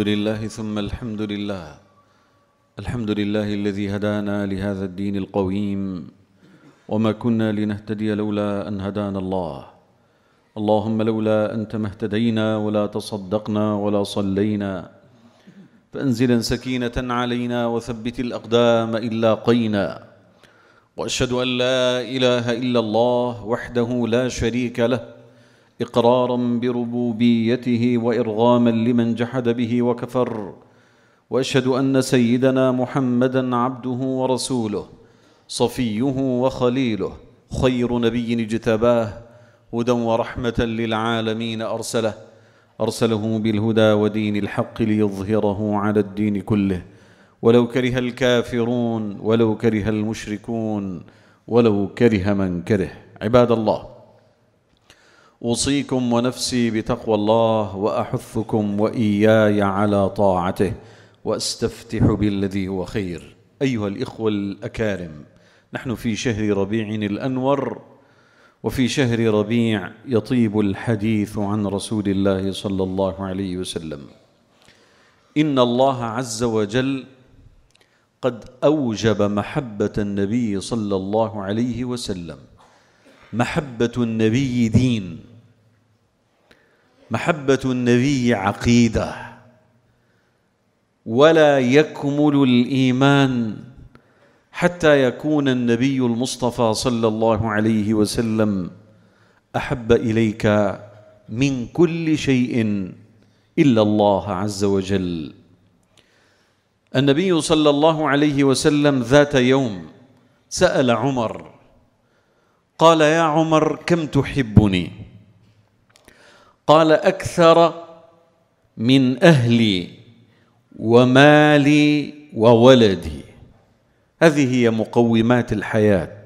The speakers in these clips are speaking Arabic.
الحمد لله ثم الحمد لله الحمد لله الذي هدانا لهذا الدين القويم وما كنا لنهتدي لولا ان هدانا الله اللهم لولا انت ما اهتدينا ولا تصدقنا ولا صلينا فانزلا سكينه علينا وثبت الاقدام الا قينا واشهد ان لا اله الا الله وحده لا شريك له اقرارا بربوبيته وارغاما لمن جحد به وكفر واشهد ان سيدنا محمدا عبده ورسوله صفيه وخليله خير نبي اجتباه هدى ورحمه للعالمين ارسله ارسله بالهدى ودين الحق ليظهره على الدين كله ولو كره الكافرون ولو كره المشركون ولو كره من كره عباد الله اوصيكم ونفسي بتقوى الله واحثكم واياي على طاعته واستفتح بالذي هو خير ايها الاخوه الاكارم نحن في شهر ربيع الانور وفي شهر ربيع يطيب الحديث عن رسول الله صلى الله عليه وسلم ان الله عز وجل قد اوجب محبه النبي صلى الله عليه وسلم محبه النبي دين محبة النبي عقيدة ولا يكمل الإيمان حتى يكون النبي المصطفى صلى الله عليه وسلم أحب إليك من كل شيء إلا الله عز وجل النبي صلى الله عليه وسلم ذات يوم سأل عمر قال يا عمر كم تحبني قال اكثر من اهلي ومالي وولدي هذه هي مقومات الحياه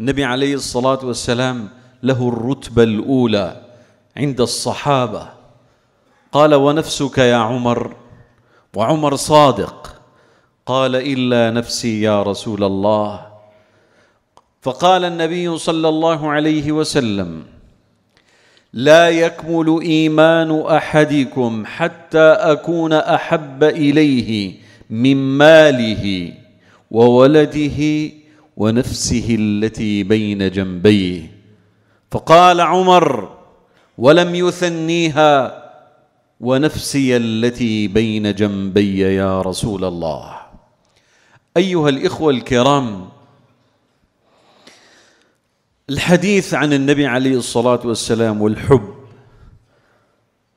النبي عليه الصلاه والسلام له الرتبه الاولى عند الصحابه قال ونفسك يا عمر وعمر صادق قال الا نفسي يا رسول الله فقال النبي صلى الله عليه وسلم لا يكمل ايمان احدكم حتى اكون احب اليه من ماله وولده ونفسه التي بين جنبيه فقال عمر ولم يثنيها ونفسي التي بين جنبي يا رسول الله ايها الاخوه الكرام الحديث عن النبي عليه الصلاة والسلام والحب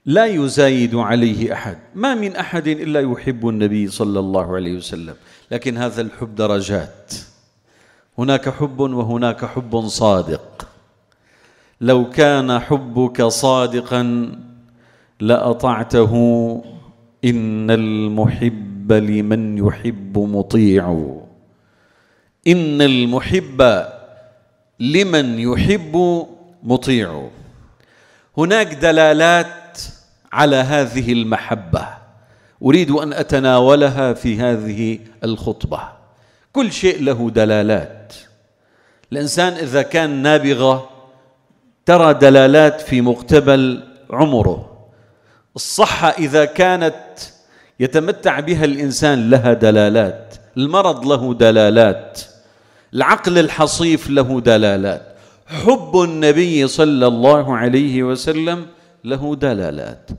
لا يزايد عليه أحد ما من أحد إلا يحب النبي صلى الله عليه وسلم لكن هذا الحب درجات هناك حب وهناك حب صادق لو كان حبك صادقا لأطعته إن المحب لمن يحب مطيع إن المحب لمن يحب مطيع هناك دلالات على هذه المحبه اريد ان اتناولها في هذه الخطبه كل شيء له دلالات الانسان اذا كان نابغه ترى دلالات في مقتبل عمره الصحه اذا كانت يتمتع بها الانسان لها دلالات المرض له دلالات العقل الحصيف له دلالات حب النبي صلى الله عليه وسلم له دلالات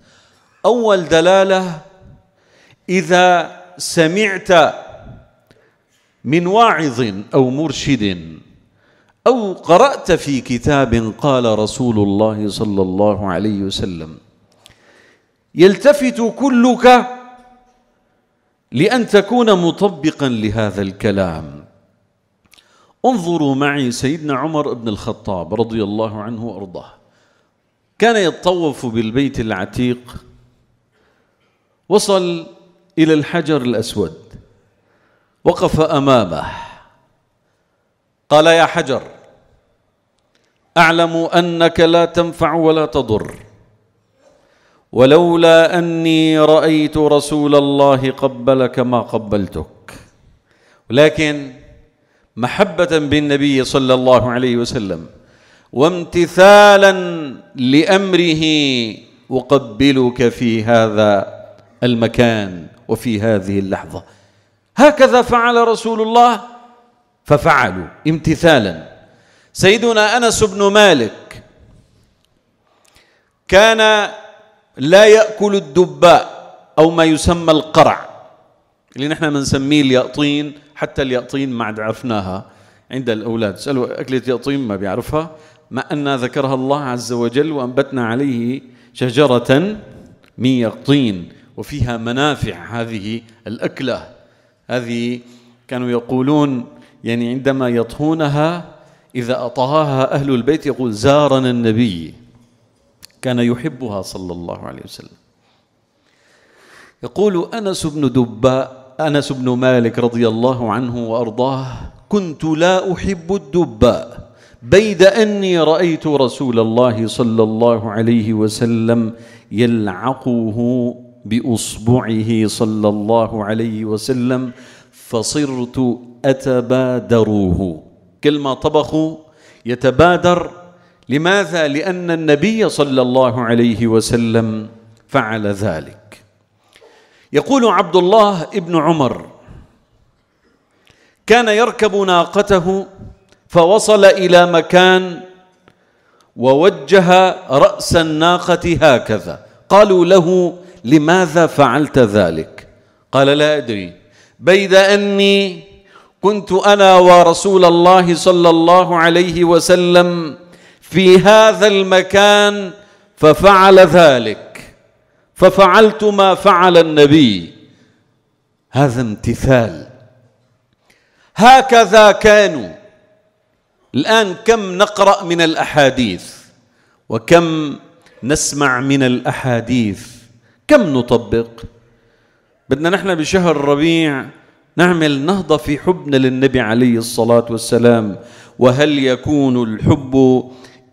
اول دلاله اذا سمعت من واعظ او مرشد او قرات في كتاب قال رسول الله صلى الله عليه وسلم يلتفت كلك لان تكون مطبقا لهذا الكلام انظروا معي سيدنا عمر بن الخطاب رضي الله عنه وارضاه كان يتطوف بالبيت العتيق وصل الى الحجر الاسود وقف امامه قال يا حجر اعلم انك لا تنفع ولا تضر ولولا اني رايت رسول الله قبلك ما قبلتك ولكن محبة بالنبي صلى الله عليه وسلم وامتثالا لأمره أقبلك في هذا المكان وفي هذه اللحظة هكذا فعل رسول الله ففعلوا امتثالا سيدنا أنس بن مالك كان لا يأكل الدباء أو ما يسمى القرع اللي نحن بنسميه اليقطين حتى اليقطين ما عد عرفناها عند الأولاد سألوا أكلة يقطين ما بيعرفها مع أن ذكرها الله عز وجل وأنبتنا عليه شجرة من يقطين وفيها منافع هذه الأكلة هذه كانوا يقولون يعني عندما يطهونها إذا أطهاها أهل البيت يقول زارنا النبي كان يحبها صلى الله عليه وسلم يقول أنس بن دباء انس بن مالك رضي الله عنه وارضاه كنت لا احب الدباء بيد اني رايت رسول الله صلى الله عليه وسلم يلعقه باصبعه صلى الله عليه وسلم فصرت اتبادروه كلما طبخوا يتبادر لماذا لان النبي صلى الله عليه وسلم فعل ذلك يقول عبد الله ابن عمر كان يركب ناقته فوصل الى مكان ووجه راس الناقه هكذا قالوا له لماذا فعلت ذلك قال لا ادري بيد اني كنت انا ورسول الله صلى الله عليه وسلم في هذا المكان ففعل ذلك ففعلت ما فعل النبي هذا امتثال هكذا كانوا الآن كم نقرأ من الأحاديث وكم نسمع من الأحاديث كم نطبق بدنا نحن بشهر ربيع نعمل نهضة في حبنا للنبي عليه الصلاة والسلام وهل يكون الحب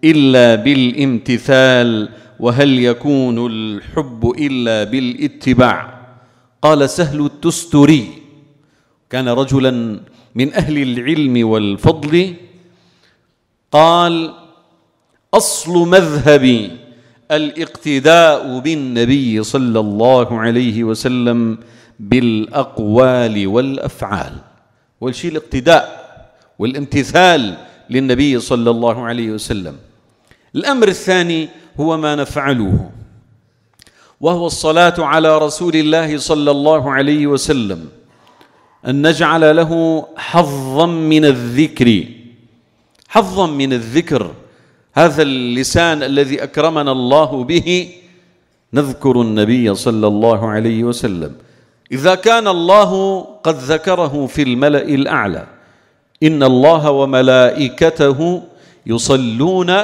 إلا بالامتثال وهل يكون الحب الا بالاتباع قال سهل التستري كان رجلا من اهل العلم والفضل قال اصل مذهبي الاقتداء بالنبي صلى الله عليه وسلم بالاقوال والافعال والشيء الاقتداء والامتثال للنبي صلى الله عليه وسلم الامر الثاني هو ما نفعله وهو الصلاة على رسول الله صلى الله عليه وسلم أن نجعل له حظا من الذكر حظا من الذكر هذا اللسان الذي أكرمنا الله به نذكر النبي صلى الله عليه وسلم إذا كان الله قد ذكره في الملأ الأعلى إن الله وملائكته يصلون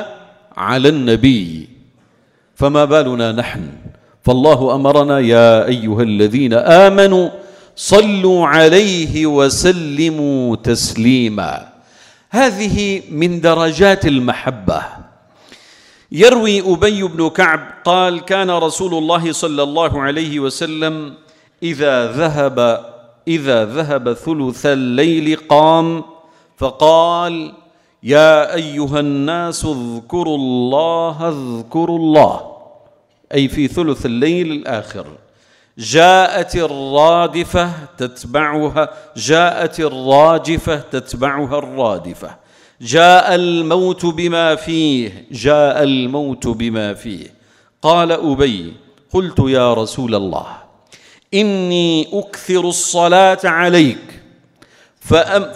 على النبي فما بالنا نحن فالله امرنا يا ايها الذين امنوا صلوا عليه وسلموا تسليما هذه من درجات المحبه يروي ابي بن كعب قال كان رسول الله صلى الله عليه وسلم اذا ذهب اذا ذهب ثلث الليل قام فقال يا ايها الناس اذكروا الله اذكروا الله اي في ثلث الليل الاخر جاءت الرادفه تتبعها جاءت الراجفه تتبعها الرادفه جاء الموت بما فيه جاء الموت بما فيه قال ابي قلت يا رسول الله اني اكثر الصلاه عليك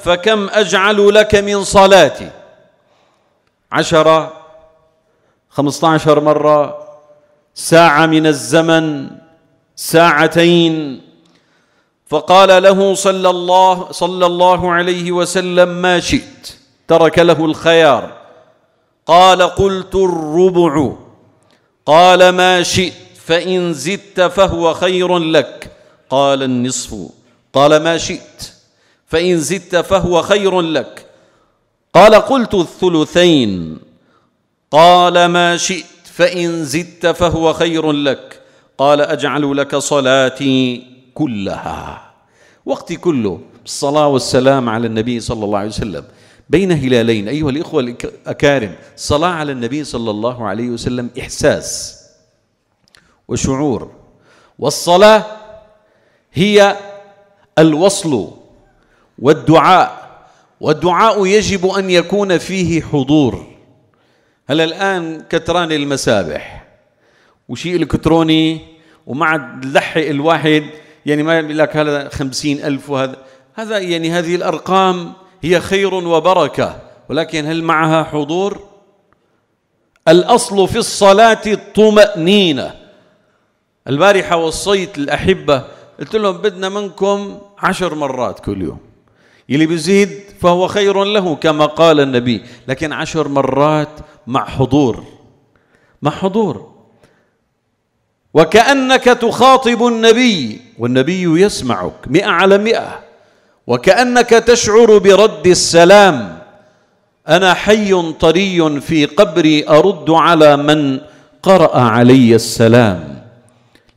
فكم اجعل لك من صلاتي عشرة خمسة عشر مرة ساعة من الزمن ساعتين فقال له صلى الله صلى الله عليه وسلم ما شئت ترك له الخيار قال قلت الربع قال ما شئت فإن زدت فهو خير لك قال النصف قال ما شئت فإن زدت فهو خير لك قال قلت الثلثين قال ما شئت فان زدت فهو خير لك قال اجعل لك صلاتي كلها وقتي كله الصلاه والسلام على النبي صلى الله عليه وسلم بين هلالين ايها الاخوه الاكارم الصلاه على النبي صلى الله عليه وسلم احساس وشعور والصلاه هي الوصل والدعاء والدعاء يجب أن يكون فيه حضور هلا الآن كتران المسابح وشيء إلكتروني وما عاد لحق الواحد يعني ما يقول لك هذا خمسين ألف وهذا هذا يعني هذه الأرقام هي خير وبركة ولكن هل معها حضور؟ الأصل في الصلاة الطمأنينة البارحة وصيت الأحبة قلت لهم بدنا منكم عشر مرات كل يوم اللي بيزيد فهو خير له كما قال النبي لكن عشر مرات مع حضور مع حضور وكأنك تخاطب النبي والنبي يسمعك مئة على مئة وكأنك تشعر برد السلام أنا حي طري في قبري أرد على من قرأ علي السلام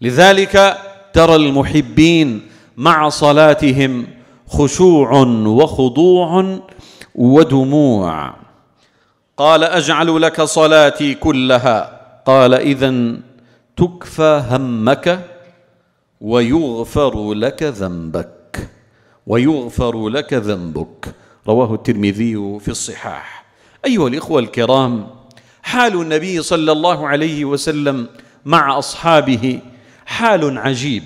لذلك ترى المحبين مع صلاتهم خشوع وخضوع ودموع قال اجعل لك صلاتي كلها قال اذا تكفى همك ويغفر لك ذنبك ويغفر لك ذنبك رواه الترمذي في الصحاح ايها الاخوه الكرام حال النبي صلى الله عليه وسلم مع اصحابه حال عجيب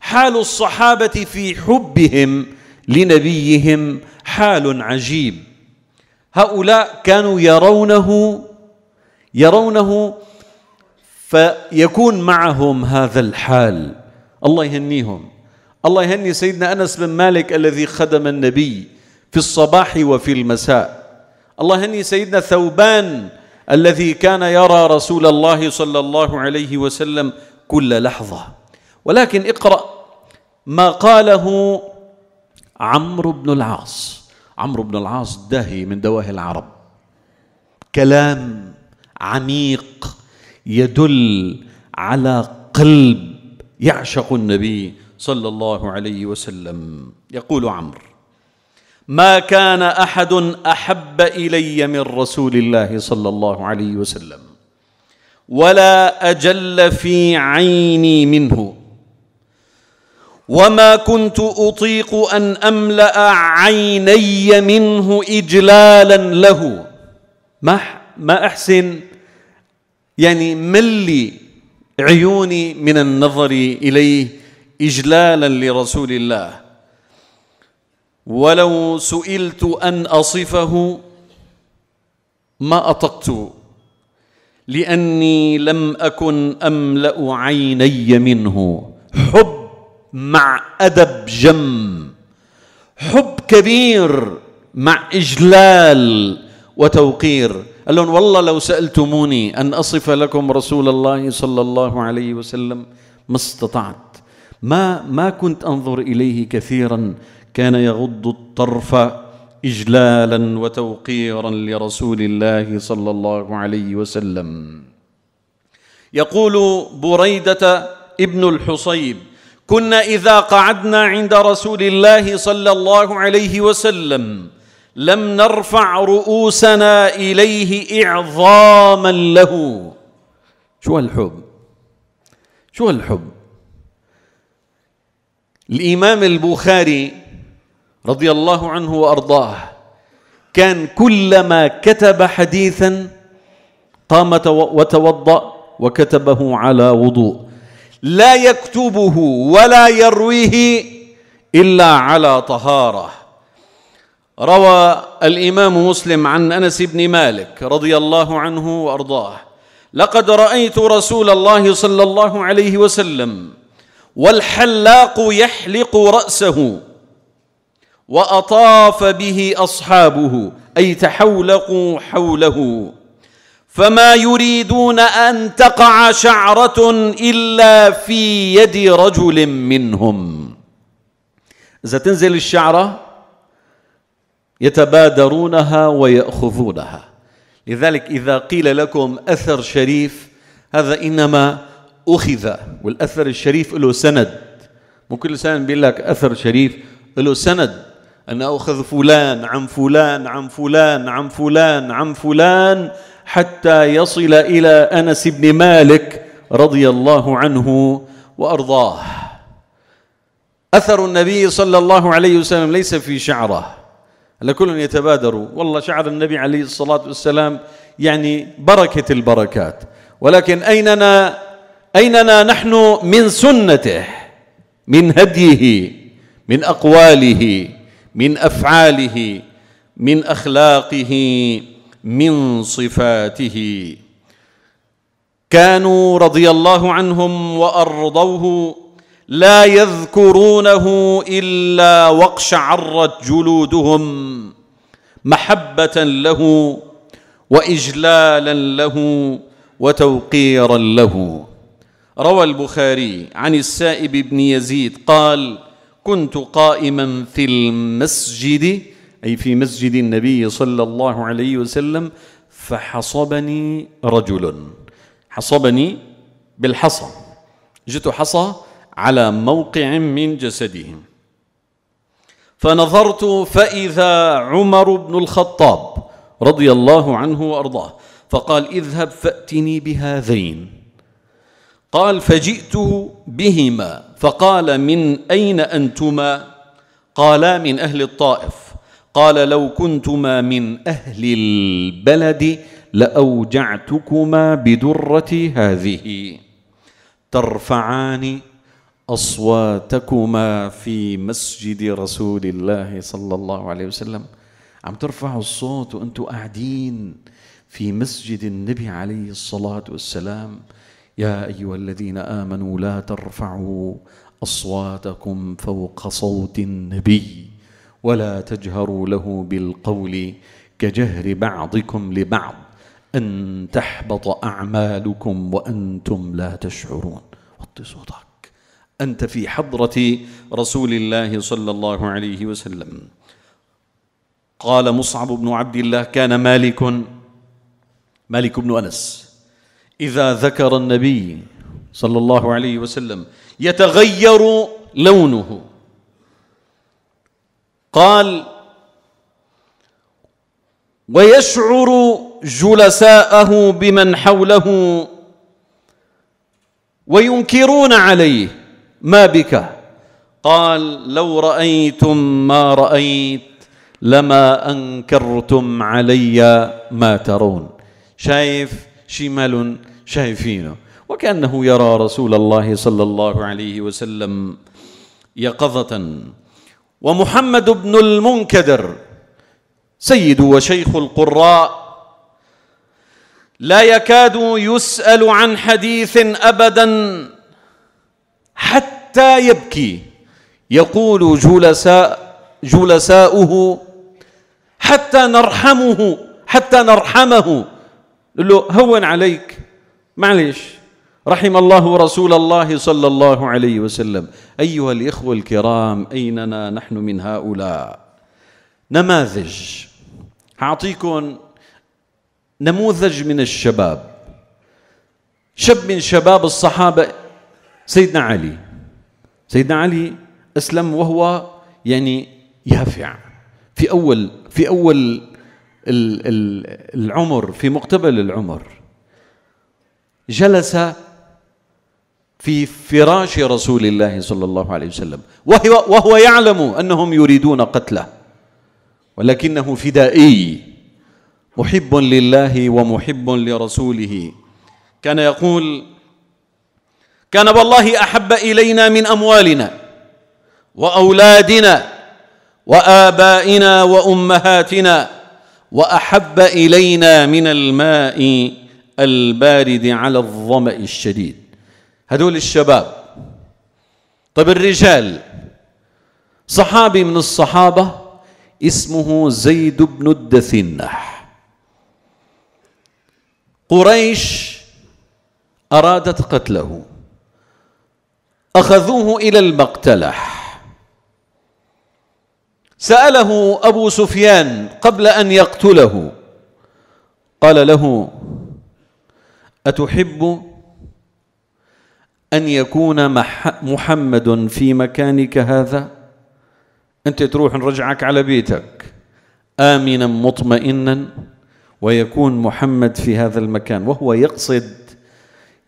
حال الصحابه في حبهم لنبيهم حال عجيب هؤلاء كانوا يرونه يرونه فيكون معهم هذا الحال الله يهنيهم الله يهني سيدنا انس بن مالك الذي خدم النبي في الصباح وفي المساء الله يهني سيدنا ثوبان الذي كان يرى رسول الله صلى الله عليه وسلم كل لحظه ولكن اقرا ما قاله عمرو بن العاص عمرو بن العاص داهي من دواهي العرب كلام عميق يدل على قلب يعشق النبي صلى الله عليه وسلم يقول عمرو ما كان احد احب الي من رسول الله صلى الله عليه وسلم ولا اجل في عيني منه وما كنت اطيق ان املا عيني منه اجلالا له ما ما احسن يعني ملي عيوني من النظر اليه اجلالا لرسول الله ولو سئلت ان اصفه ما اطقت لاني لم اكن املا عيني منه مع أدب جم حب كبير مع إجلال وتوقير قال لهم والله لو سألتموني أن أصف لكم رسول الله صلى الله عليه وسلم ما استطعت ما ما كنت أنظر إليه كثيرا كان يغض الطرف إجلالا وتوقيرا لرسول الله صلى الله عليه وسلم يقول بريدة ابن الحصيب كنا اذا قعدنا عند رسول الله صلى الله عليه وسلم لم نرفع رؤوسنا اليه اعظاما له شو هالحب شو هالحب الامام البخاري رضي الله عنه وارضاه كان كلما كتب حديثا قام وتوضا وكتبه على وضوء لا يكتبه ولا يرويه إلا على طهارة روى الإمام مسلم عن أنس بن مالك رضي الله عنه وأرضاه لقد رأيت رسول الله صلى الله عليه وسلم والحلاق يحلق رأسه وأطاف به أصحابه أي تحولقوا حوله فما يريدون ان تقع شعره الا في يد رجل منهم اذا تنزل الشعره يتبادرونها وياخذونها لذلك اذا قيل لكم اثر شريف هذا انما اخذ والاثر الشريف له سند مو كل سنه بيقول لك اثر شريف له سند انا اخذ فلان عن فلان عن فلان عن فلان عن فلان, عن فلان حتى يصل الى انس بن مالك رضي الله عنه وارضاه اثر النبي صلى الله عليه وسلم ليس في شعره لكل يتبادر والله شعر النبي عليه الصلاه والسلام يعني بركه البركات ولكن ايننا ايننا نحن من سنته من هديه من اقواله من افعاله من اخلاقه من صفاته كانوا رضي الله عنهم وارضوه لا يذكرونه الا واقشعرت جلودهم محبه له واجلالا له وتوقيرا له روى البخاري عن السائب بن يزيد قال كنت قائما في المسجد أي في مسجد النبي صلى الله عليه وسلم فحصبني رجل حصبني بالحصى جئت حصى على موقع من جسده فنظرت فإذا عمر بن الخطاب رضي الله عنه وأرضاه فقال اذهب فأتني بهذين قال فجئته بهما فقال من أين أنتما قالا من أهل الطائف قال لو كنتما من أهل البلد لأوجعتكما بدرتي هذه ترفعان أصواتكما في مسجد رسول الله صلى الله عليه وسلم عم ترفعوا الصوت وأنتم قاعدين في مسجد النبي عليه الصلاة والسلام يا أيها الذين آمنوا لا ترفعوا أصواتكم فوق صوت النبي ولا تجهروا له بالقول كجهر بعضكم لبعض أن تحبط أعمالكم وأنتم لا تشعرون وطي صوتك أنت في حضرة رسول الله صلى الله عليه وسلم قال مصعب بن عبد الله كان مالك مالك بن أنس إذا ذكر النبي صلى الله عليه وسلم يتغير لونه قال ويشعر جلساءه بمن حوله وينكرون عليه ما بك قال لو رايتم ما رايت لما انكرتم علي ما ترون شايف شمال شايفينه وكانه يرى رسول الله صلى الله عليه وسلم يقظه ومحمد بن المنكدر سيد وشيخ القراء لا يكاد يسأل عن حديث أبدا حتى يبكي يقول جلساء جلساؤه حتى نرحمه حتى نرحمه له هون عليك معلش رحم الله رسول الله صلى الله عليه وسلم ايها الاخوه الكرام ايننا نحن من هؤلاء نماذج أعطيكم نموذج من الشباب شاب من شباب الصحابه سيدنا علي سيدنا علي اسلم وهو يعني يافع في اول في اول العمر في مقتبل العمر جلس في فراش رسول الله صلى الله عليه وسلم وهو, وهو يعلم أنهم يريدون قتله ولكنه فدائي محب لله ومحب لرسوله كان يقول كان والله أحب إلينا من أموالنا وأولادنا وآبائنا وأمهاتنا وأحب إلينا من الماء البارد على الظمأ الشديد هدول الشباب طب الرجال صحابي من الصحابة اسمه زيد بن الدثنح قريش أرادت قتله أخذوه إلى المقتلح سأله أبو سفيان قبل أن يقتله قال له أتحب أن يكون محمد في مكانك هذا أنت تروح نرجعك على بيتك آمنا مطمئنا ويكون محمد في هذا المكان وهو يقصد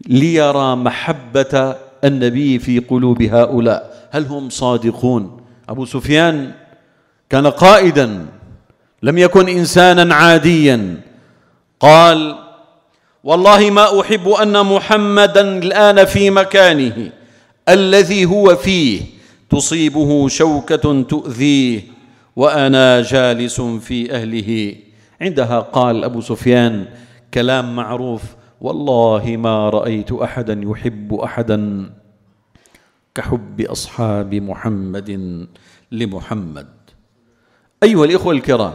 ليرى محبة النبي في قلوب هؤلاء هل هم صادقون أبو سفيان كان قائدا لم يكن إنسانا عاديا قال والله ما احب ان محمدا الان في مكانه الذي هو فيه تصيبه شوكه تؤذيه وانا جالس في اهله عندها قال ابو سفيان كلام معروف والله ما رايت احدا يحب احدا كحب اصحاب محمد لمحمد ايها الاخوه الكرام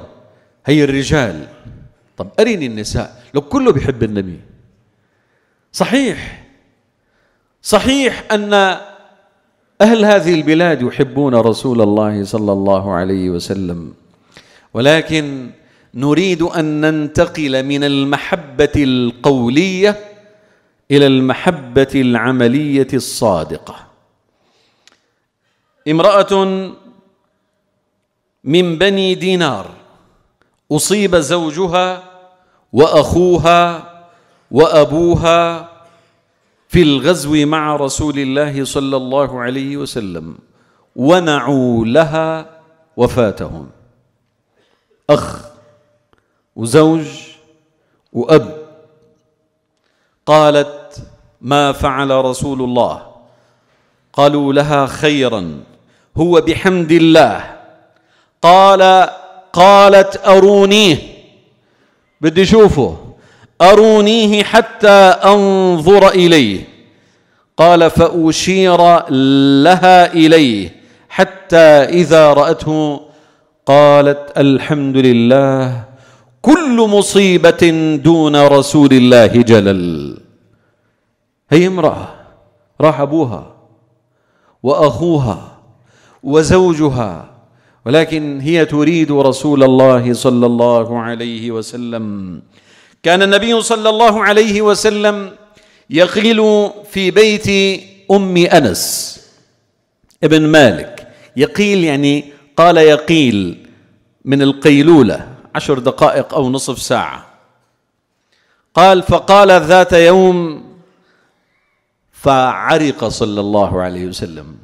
هي الرجال طب أرني النساء لو كله بيحب النبي صحيح صحيح أن أهل هذه البلاد يحبون رسول الله صلى الله عليه وسلم ولكن نريد أن ننتقل من المحبة القولية إلى المحبة العملية الصادقة امرأة من بني دينار أصيب زوجها واخوها وابوها في الغزو مع رسول الله صلى الله عليه وسلم ونعوا لها وفاتهم اخ وزوج واب قالت ما فعل رسول الله قالوا لها خيرا هو بحمد الله قال قالت ارونيه بدي اشوفه ارونيه حتى انظر اليه قال فاشير لها اليه حتى اذا راته قالت الحمد لله كل مصيبه دون رسول الله جلل هي امراه راح ابوها واخوها وزوجها ولكن هي تريد رسول الله صلى الله عليه وسلم كان النبي صلى الله عليه وسلم يقيل في بيت ام انس ابن مالك يقيل يعني قال يقيل من القيلوله عشر دقائق او نصف ساعه قال فقال ذات يوم فعرق صلى الله عليه وسلم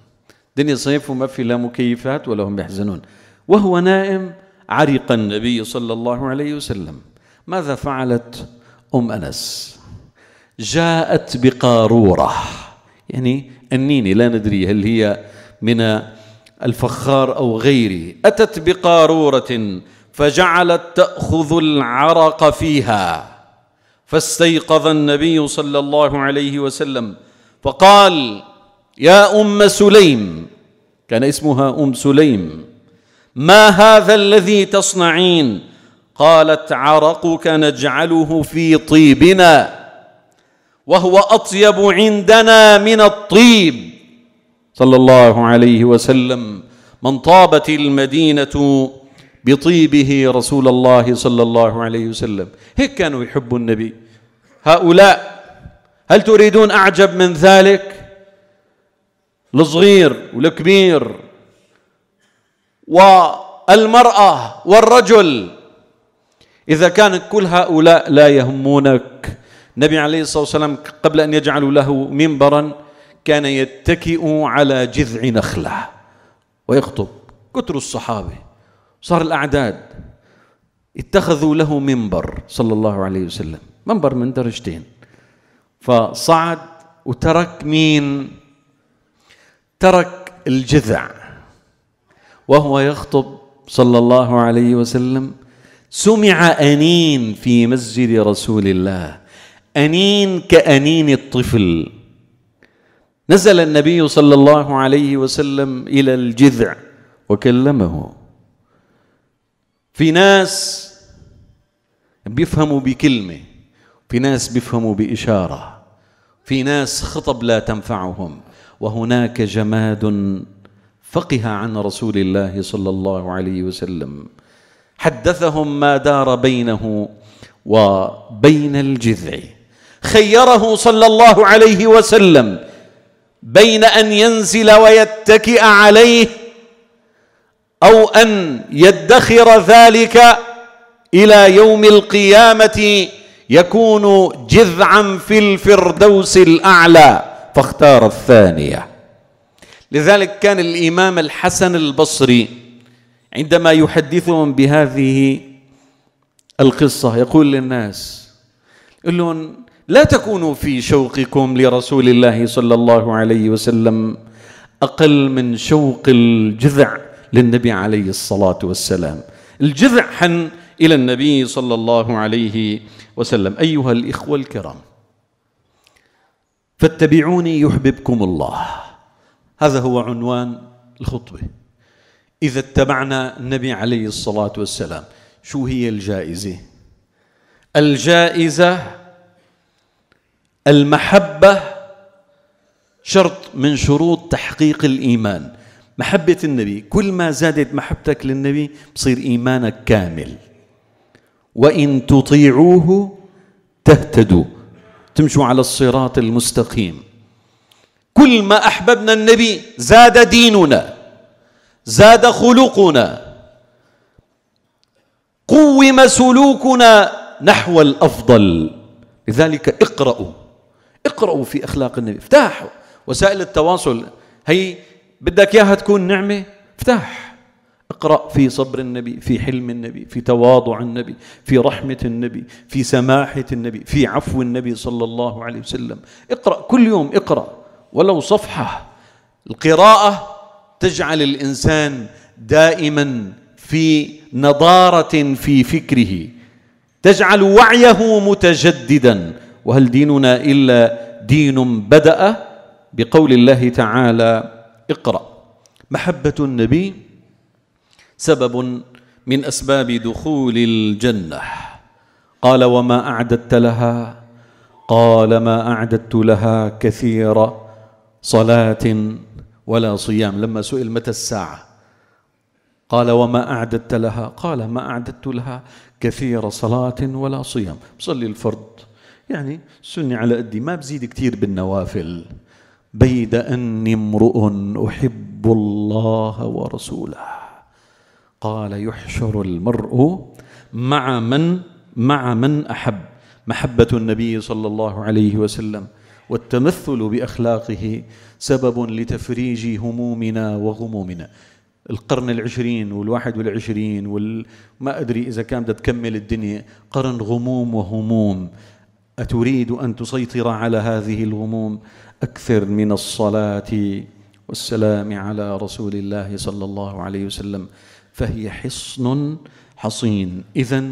دنيا صيف وما في لا مكيفات ولا هم يحزنون وهو نائم عرق النبي صلى الله عليه وسلم ماذا فعلت أم أنس جاءت بقارورة يعني النيني لا ندري هل هي من الفخار أو غيره أتت بقارورة فجعلت تأخذ العرق فيها فاستيقظ النبي صلى الله عليه وسلم فقال يا ام سليم كان اسمها ام سليم ما هذا الذي تصنعين قالت عرقك نجعله في طيبنا وهو اطيب عندنا من الطيب صلى الله عليه وسلم من طابت المدينه بطيبه رسول الله صلى الله عليه وسلم هيك كانوا يحبوا النبي هؤلاء هل تريدون اعجب من ذلك الصغير والكبير والمرأة والرجل إذا كان كل هؤلاء لا يهمونك النبي عليه الصلاة والسلام قبل أن يجعلوا له منبرا كان يتكئ على جذع نخلة ويخطب كتر الصحابة صار الأعداد اتخذوا له منبر صلى الله عليه وسلم منبر من درجتين فصعد وترك مين ترك الجذع وهو يخطب صلى الله عليه وسلم سمع أنين في مسجد رسول الله أنين كأنين الطفل نزل النبي صلى الله عليه وسلم إلى الجذع وكلمه في ناس بيفهموا بكلمة في ناس بيفهموا بإشارة في ناس خطب لا تنفعهم وهناك جماد فقه عن رسول الله صلى الله عليه وسلم حدثهم ما دار بينه وبين الجذع خيره صلى الله عليه وسلم بين ان ينزل ويتكئ عليه او ان يدخر ذلك الى يوم القيامه يكون جذعا في الفردوس الاعلى فاختار الثانية لذلك كان الإمام الحسن البصري عندما يحدثهم بهذه القصة يقول للناس يقول لهم لا تكونوا في شوقكم لرسول الله صلى الله عليه وسلم أقل من شوق الجذع للنبي عليه الصلاة والسلام الجذع حن إلى النبي صلى الله عليه وسلم أيها الإخوة الكرام فاتبعوني يحببكم الله هذا هو عنوان الخطبه اذا اتبعنا النبي عليه الصلاه والسلام شو هي الجائزه الجائزه المحبه شرط من شروط تحقيق الايمان محبه النبي كل ما زادت محبتك للنبي بصير ايمانك كامل وان تطيعوه تهتدوا تمشوا على الصراط المستقيم كل ما احببنا النبي زاد ديننا زاد خلقنا قوم سلوكنا نحو الافضل لذلك اقرأوا اقرأوا في اخلاق النبي افتحوا وسائل التواصل هي بدك اياها تكون نعمه افتح اقرأ في صبر النبي في حلم النبي في تواضع النبي في رحمة النبي في سماحة النبي في عفو النبي صلى الله عليه وسلم اقرأ كل يوم اقرأ ولو صفحة القراءة تجعل الإنسان دائما في نضارة في فكره تجعل وعيه متجددا وهل ديننا إلا دين بدأ بقول الله تعالى اقرأ محبة النبي سبب من اسباب دخول الجنه قال وما اعددت لها قال ما اعددت لها كثير صلاه ولا صيام لما سئل متى الساعه قال وما اعددت لها قال ما اعددت لها كثير صلاه ولا صيام بصلي الفرض يعني سني على قدي ما بزيد كثير بالنوافل بيد اني امرؤ احب الله ورسوله قال يحشر المرء مع من مع من احب محبه النبي صلى الله عليه وسلم والتمثل باخلاقه سبب لتفريج همومنا وغمومنا القرن العشرين والواحد والعشرين وال... ما أدري إذا كان بدها تكمل الدنيا قرن غموم وهموم أتريد أن تسيطر على هذه الغموم أكثر من الصلاة والسلام على رسول الله صلى الله عليه وسلم فهي حصن حصين إذا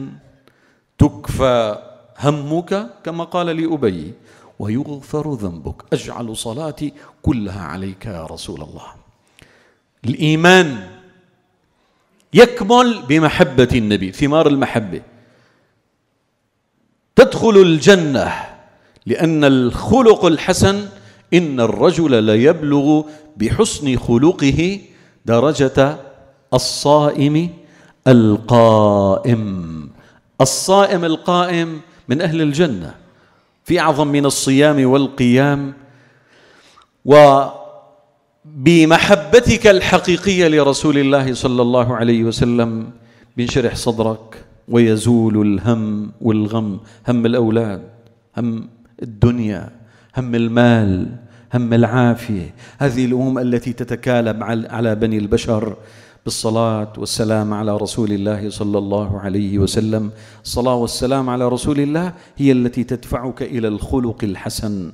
تكفى همك كما قال لي أبي ويغفر ذنبك أجعل صلاتي كلها عليك يا رسول الله الإيمان يكمل بمحبة النبي ثمار المحبة تدخل الجنة لأن الخلق الحسن إن الرجل ليبلغ بحسن خلقه درجة الصائم القائم الصائم القائم من أهل الجنة في أعظم من الصيام والقيام وبمحبتك الحقيقية لرسول الله صلى الله عليه وسلم بينشرح صدرك ويزول الهم والغم هم الأولاد هم الدنيا هم المال هم العافية هذه الأمم التي تتكالب على بني البشر بالصلاة والسلام على رسول الله صلى الله عليه وسلم الصلاة والسلام على رسول الله هي التي تدفعك إلى الخلق الحسن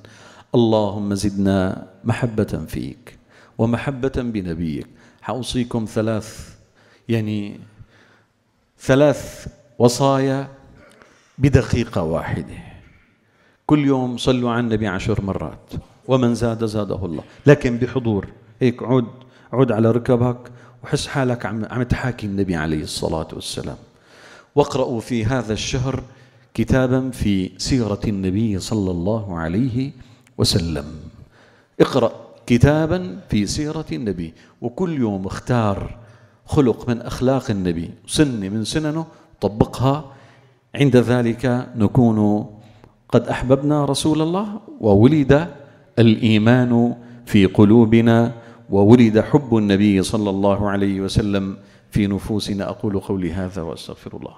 اللهم زدنا محبة فيك ومحبة بنبيك حأوصيكم ثلاث يعني ثلاث وصايا بدقيقة واحدة كل يوم صلوا على النبي عشر مرات ومن زاد زاده الله لكن بحضور هيك عود عود على ركبك وحس حالك عم عم تحاكي النبي عليه الصلاة والسلام واقرأوا في هذا الشهر كتابا في سيرة النبي صلى الله عليه وسلم اقرأ كتابا في سيرة النبي وكل يوم اختار خلق من أخلاق النبي سنة من سننه طبقها عند ذلك نكون قد أحببنا رسول الله وولد الإيمان في قلوبنا وولد حب النبي صلى الله عليه وسلم في نفوسنا أقول قولي هذا وأستغفر الله